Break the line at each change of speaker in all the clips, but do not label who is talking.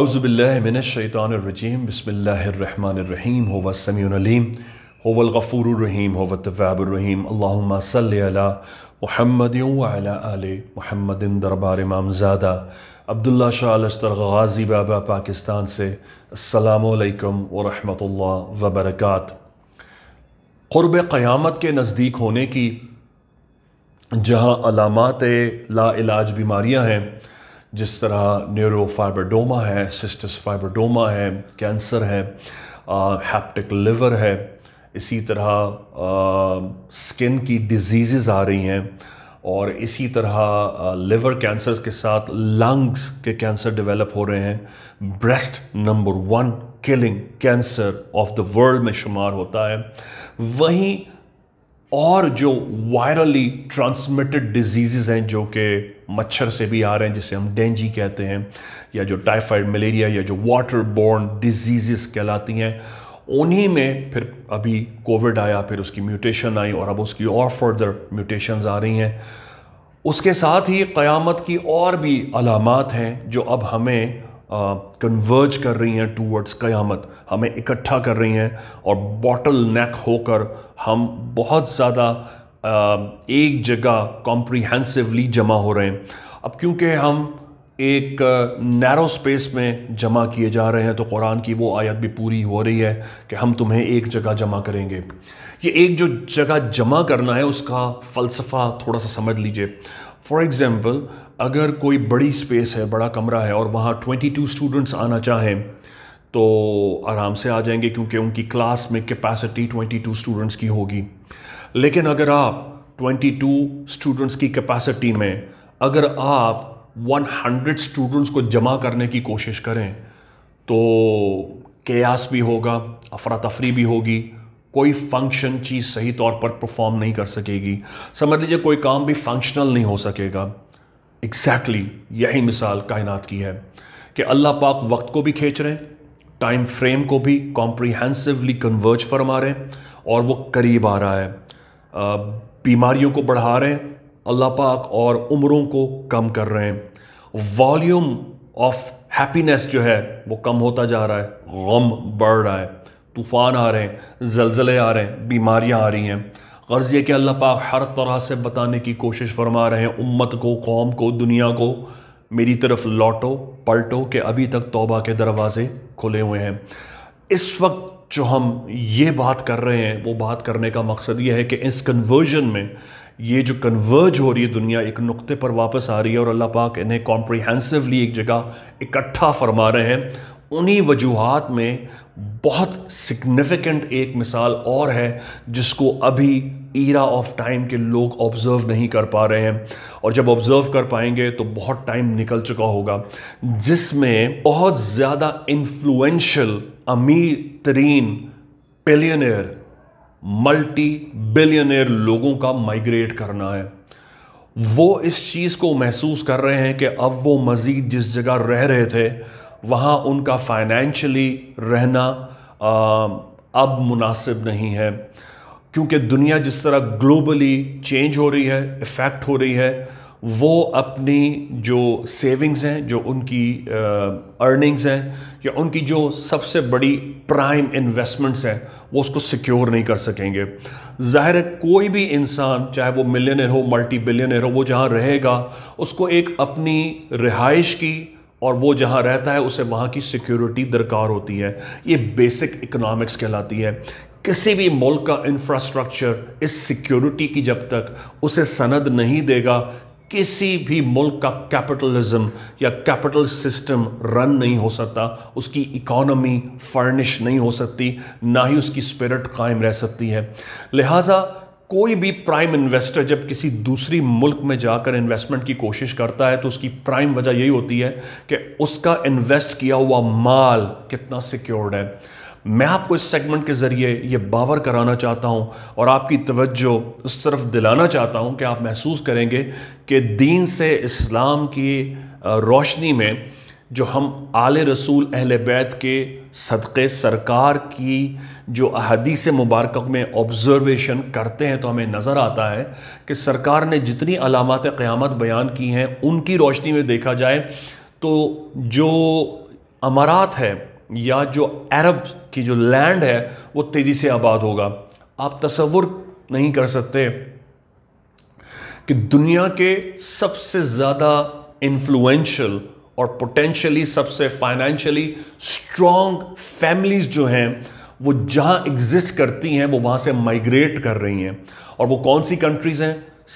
आउज़बिल्लिनशैतानरजीम बसमीम हो होवलगफ़ूररहीम हो अल्लासल महमद आल महमदिन दरबार इमामजादा अब्दुल्ला शाह अलस्तर गाजी बाबा पाकिस्तान से अल्लाम वरहमल वबरक क़ुरब के नज़दीक होने की जहाँ अलामत ला इलाज बीमारियाँ हैं जिस तरह न्यूरोफाइबरडोमा है सिस्टस फाइबरडोमा है कैंसर है हैप्टिक uh, लिवर है इसी तरह स्किन uh, की डिजीज़ आ रही हैं और इसी तरह लिवर uh, कैंसर के साथ लंग्स के कैंसर डेवलप हो रहे हैं breast number one killing cancer of the world में शुमार होता है वहीं और जो वायरली ट्रांसमिटेड डिजीज़ हैं जो कि मच्छर से भी आ रहे हैं जिसे हम डेंजी कहते हैं या जो टाइफाइड मलेरिया या जो वाटर बॉर्न डिजीज़ कहलाती हैं उन्हीं में फिर अभी कोविड आया फिर उसकी म्यूटेशन आई और अब उसकी और फर्दर म्यूटेशंस आ रही हैं उसके साथ ही क़यामत की और भी अलामत हैं जो अब हमें कन्वर्ज कर रही हैं टूवर्ड्स क़यामत हमें इकट्ठा कर रही हैं और बॉटल नेक होकर हम बहुत ज़्यादा एक जगह कॉम्प्रीहेंसिवली जमा हो रहे हैं अब क्योंकि हम एक नैरो स्पेस में जमा किए जा रहे हैं तो कुरान की वो आयत भी पूरी हो रही है कि हम तुम्हें एक जगह जमा करेंगे ये एक जो जगह जमा करना है उसका फ़लसफ़ा थोड़ा सा समझ लीजिए फॉर एग्ज़ाम्पल अगर कोई बड़ी स्पेस है बड़ा कमरा है और वहाँ 22 स्टूडेंट्स आना चाहें तो आराम से आ जाएंगे क्योंकि उनकी क्लास में कैपेसिटी 22 स्टूडेंट्स की होगी लेकिन अगर आप 22 स्टूडेंट्स की कैपेसिटी में अगर आप 100 स्टूडेंट्स को जमा करने की कोशिश करें तो केयास भी होगा अफरा तफरी भी होगी कोई फंक्शन चीज़ सही तौर पर परफॉर्म नहीं कर सकेगी समझ लीजिए कोई काम भी फंक्शनल नहीं हो सकेगा एग्जैक्टली exactly यही मिसाल कायनात की है कि अल्लाह पाक वक्त को भी खींच रहे टाइम फ्रेम को भी कॉम्प्रीहेंसिवली कन्वर्ज फरमा रहे और वो करीब आ रहा है बीमारियों को बढ़ा रहे हैं अल्लाह पाक और उम्रों को कम कर रहे हैं वॉल्यूम ऑफ हैप्पीनेस जो है वो कम होता जा रहा है गम बढ़ रहा है तूफ़ान आ रहे हैं जलजले आ रहे हैं बीमारियाँ आ रही हैं गर्ज़ ये कि अल्लाह पाक हर तरह से बताने की कोशिश फरमा रहे हैं उम्मत को कौम को दुनिया को मेरी तरफ लौटो पलटो कि अभी तक तोबा के दरवाज़े खुले हुए हैं इस वक्त जो हम ये बात कर रहे हैं वो बात करने का मकसद ये है कि इस कन्वर्जन में ये जो कन्वर्ज हो रही है दुनिया एक नुक्ते पर वापस आ रही है और अल्लाह पाक इन्हें कॉम्प्रिहेंसिवली एक जगह इकट्ठा फरमा रहे हैं उन्हीं वजूहत में बहुत सिग्निफिकेंट एक मिसाल और है जिसको अभी ईरा ऑफ टाइम के लोग ऑब्ज़र्व नहीं कर पा रहे हैं और जब ऑब्ज़र्व कर पाएंगे तो बहुत टाइम निकल चुका होगा जिसमें बहुत ज़्यादा इन्फ्लुएंशल अमीर तरीन पिलियनर मल्टी बिलियनर लोगों का माइग्रेट करना है वो इस चीज़ को महसूस कर रहे हैं कि अब वो मज़ीद जिस जगह रह रहे थे वहाँ उनका फाइनेंशली रहना आ, अब मुनासिब नहीं है क्योंकि दुनिया जिस तरह ग्लोबली चेंज हो रही है इफ़ेक्ट हो रही है वो अपनी जो सेविंग्स हैं जो उनकी अर्निंग्स हैं या उनकी जो सबसे बड़ी प्राइम इन्वेस्टमेंट्स हैं वो उसको सिक्योर नहीं कर सकेंगे ज़ाहिर है कोई भी इंसान चाहे वो मिलियनर हो मल्टी बिलियनर हो वो जहाँ रहेगा उसको एक अपनी रिहाइश की और वो जहाँ रहता है उसे वहाँ की सिक्योरिटी दरकार होती है ये बेसिक इकोनॉमिक्स कहलाती है किसी भी मुल्क का इंफ्रास्ट्रक्चर इस सिक्योरिटी की जब तक उसे सनद नहीं देगा किसी भी मुल्क का कैपिटलिज्म या कैपिटल सिस्टम रन नहीं हो सकता उसकी इकोनॉमी फर्निश नहीं हो सकती ना ही उसकी स्पिरिट कायम रह सकती है लिहाजा कोई भी प्राइम इन्वेस्टर जब किसी दूसरी मुल्क में जाकर इन्वेस्टमेंट की कोशिश करता है तो उसकी प्राइम वजह यही होती है कि उसका इन्वेस्ट किया हुआ माल कितना सिक्योर्ड है मैं आपको इस सेगमेंट के ज़रिए ये बावर कराना चाहता हूँ और आपकी तवज्जो उस तरफ दिलाना चाहता हूँ कि आप महसूस करेंगे कि दीन से इस्लाम की रोशनी में जो हम आल रसूल अहल बैत के सदक़े सरकार की जो अहदीस मुबारक में ऑब्ज़रवेशन करते हैं तो हमें नज़र आता है कि सरकार ने जितनी अलामत क़्यामत बयान की हैं उनकी रोशनी में देखा जाए तो जो अमारात है या जो अरब की जो लैंड है वो तेज़ी से आबाद होगा आप तस्वुर नहीं कर सकते कि दुनिया के सबसे ज़्यादा इन्फ्लुएंशियल और पोटेंशियली सबसे फाइनेंशियली स्ट्रॉन्ग फैमिलीज़ जो हैं वो जहाँ एग्जिस्ट करती हैं वो वहाँ से माइग्रेट कर रही हैं और वो कौन सी कंट्रीज़ हैं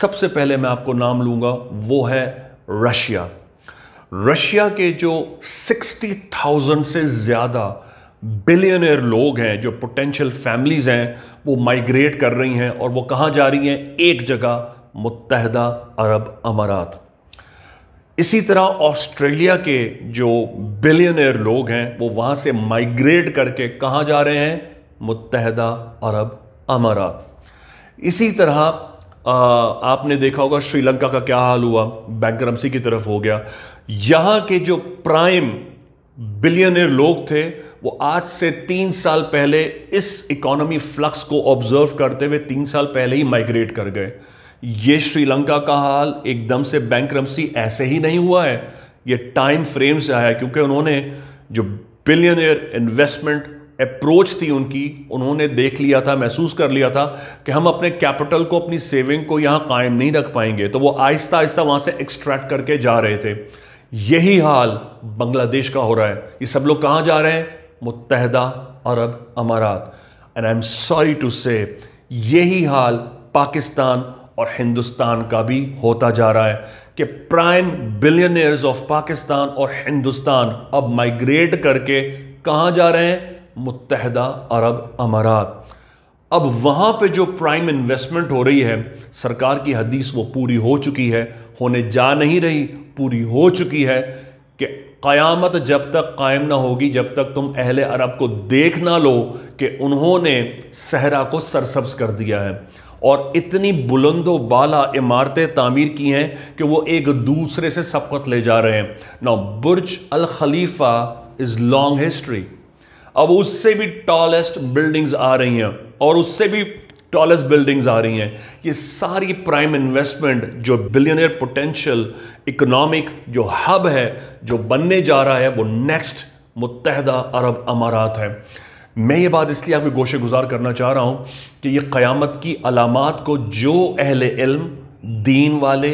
सबसे पहले मैं आपको नाम लूँगा वो है रशिया रशिया के जो 60,000 से ज़्यादा बिलियनर लोग हैं जो पोटेंशियल फैमिलीज़ हैं वो माइग्रेट कर रही हैं और वो कहाँ जा रही हैं एक जगह मुतहदा अरब अमारात इसी तरह ऑस्ट्रेलिया के जो बिलियनर लोग हैं वो वहाँ से माइग्रेट करके कहाँ जा रहे हैं मुतहदा अरब अमारात इसी तरह आ, आपने देखा होगा श्रीलंका का क्या हाल हुआ बैंक की तरफ हो गया यहाँ के जो प्राइम बिलियनर लोग थे वो आज से तीन साल पहले इस इकोनॉमी फ्लक्स को ऑब्जर्व करते हुए तीन साल पहले ही माइग्रेट कर गए ये श्रीलंका का हाल एकदम से बैंक ऐसे ही नहीं हुआ है ये टाइम फ्रेम से आया है क्योंकि उन्होंने जो बिलियनियर इन्वेस्टमेंट अप्रोच थी उनकी उन्होंने देख लिया था महसूस कर लिया था कि हम अपने कैपिटल को अपनी सेविंग को यहाँ कायम नहीं रख पाएंगे तो वो आहिस्ता आहिस्ता वहाँ से एक्सट्रैक्ट करके जा रहे थे यही हाल बांग्लादेश का हो रहा है ये सब लोग कहाँ जा रहे हैं मुतहदा अरब अमारात and I am sorry to say यही हाल पाकिस्तान और हिंदुस्तान का भी होता जा रहा है कि प्राइम बिलियनर्स ऑफ पाकिस्तान और हिंदुस्तान अब माइग्रेट करके कहाँ जा रहे हैं मुतहदा अरब अमारात अब वहाँ पे जो प्राइम इन्वेस्टमेंट हो रही है सरकार की हदीस वो पूरी हो चुकी है होने जा नहीं रही पूरी हो चुकी है कि क़यामत जब तक कायम ना होगी जब तक तुम अहल अरब को देख ना लो कि उन्होंने सहरा को सरसब्स कर दिया है और इतनी बुलंदो बाला इमारतें तामीर की हैं कि वो एक दूसरे से सबकत ले जा रहे हैं ना Burj Al Khalifa is long history अब उससे भी टॉलेस्ट बिल्डिंग्स आ रही हैं और उससे भी टॉलेस्ट बिल्डिंग्स आ रही हैं ये सारी प्राइम इन्वेस्टमेंट जो बिलियनियर पोटेंशियल इकोनॉमिक जो हब है जो बनने जा रहा है वो नेक्स्ट मुतहदा अरब अमारात है मैं ये बात इसलिए आपके गोशे गुजार करना चाह रहा हूँ कि ये क़यामत की अलामत को जो अहल इल्म दीन वाले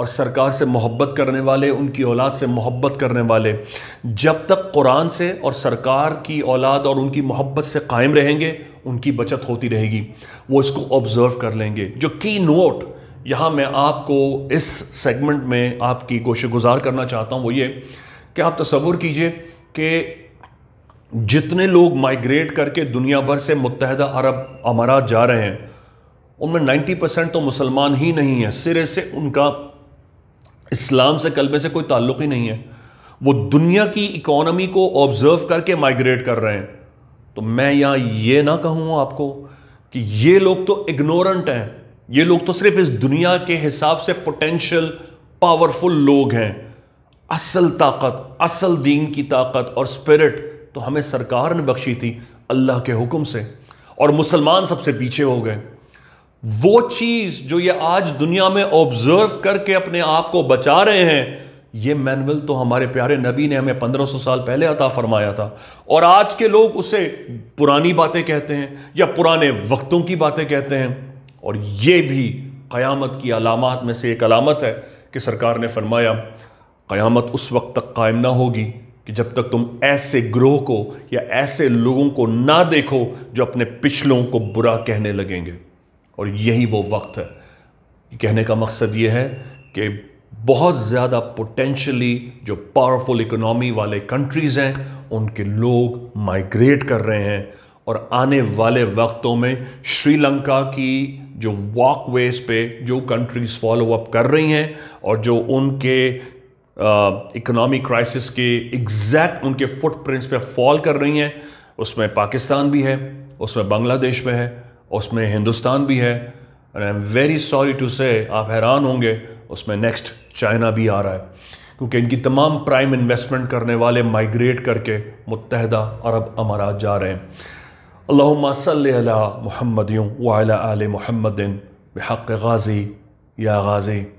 और सरकार से मोहब्बत करने वाले उनकी औलाद से मोहब्बत करने वाले जब तक कुरान से और सरकार की औलाद और उनकी मोहब्बत से कायम रहेंगे उनकी बचत होती रहेगी वो इसको ऑब्ज़र्व कर लेंगे जो की नोट यहाँ मैं आपको इस सेगमेंट में आपकी कोशिश गुजार करना चाहता हूँ वो ये कि आप तस्वुर कीजिए कि जितने लोग माइग्रेट करके दुनिया भर से मुतहद अरब अमारात जा रहे हैं उनमें 90 परसेंट तो मुसलमान ही नहीं है सिरे से उनका इस्लाम से कलबे से कोई ताल्लुक ही नहीं है वो दुनिया की इकोनॉमी को ऑब्जर्व करके माइग्रेट कर रहे हैं तो मैं यहाँ ये ना कहूँ आपको कि ये लोग तो इग्नोरेंट हैं ये लोग तो सिर्फ इस दुनिया के हिसाब से पोटेंशियल पावरफुल लोग हैं असल ताकत असल दीन की ताकत और स्पिरिट तो हमें सरकार ने बख्शी थी अल्लाह के हुक्म से और मुसलमान सबसे पीछे हो गए वो चीज जो ये आज दुनिया में ऑब्जर्व करके अपने आप को बचा रहे हैं ये मैनुअल तो हमारे प्यारे नबी ने हमें 1500 साल पहले अता फरमाया था और आज के लोग उसे पुरानी बातें कहते हैं या पुराने वक्तों की बातें कहते हैं और ये भी क़यामत की अलामत में से एक अलामत है कि सरकार ने फरमाया क़यामत उस वक्त तक कायम ना होगी कि जब तक तुम ऐसे ग्रोह को या ऐसे लोगों को ना देखो जो अपने पिछलों को बुरा कहने लगेंगे और यही वो वक्त है कहने का मकसद ये है कि बहुत ज़्यादा पोटेंशली जो पावरफुल इकोनॉमी वाले कंट्रीज़ हैं उनके लोग माइग्रेट कर रहे हैं और आने वाले वक्तों में श्रीलंका की जो वॉक वेज पे जो कंट्रीज़ फॉलो अप कर रही हैं और जो उनके इकोनॉमिक क्राइसिस के एग्जैक्ट उनके फुटप्रिंट्स पे फॉल कर रही हैं उसमें पाकिस्तान भी है उसमें बांग्लादेश में है उसमें हिंदुस्तान भी है and I am very sorry to say आप हैरान होंगे उसमें नेक्स्ट चाइना भी आ रहा है क्योंकि इनकी तमाम प्राइम इन्वेस्टमेंट करने वाले माइग्रेट करके मुतहदा अरब अमारात जा रहे हैं अल्लाम सल महमदियों वाल आल महमदिन बहक़ गाज़ी या गाज़ी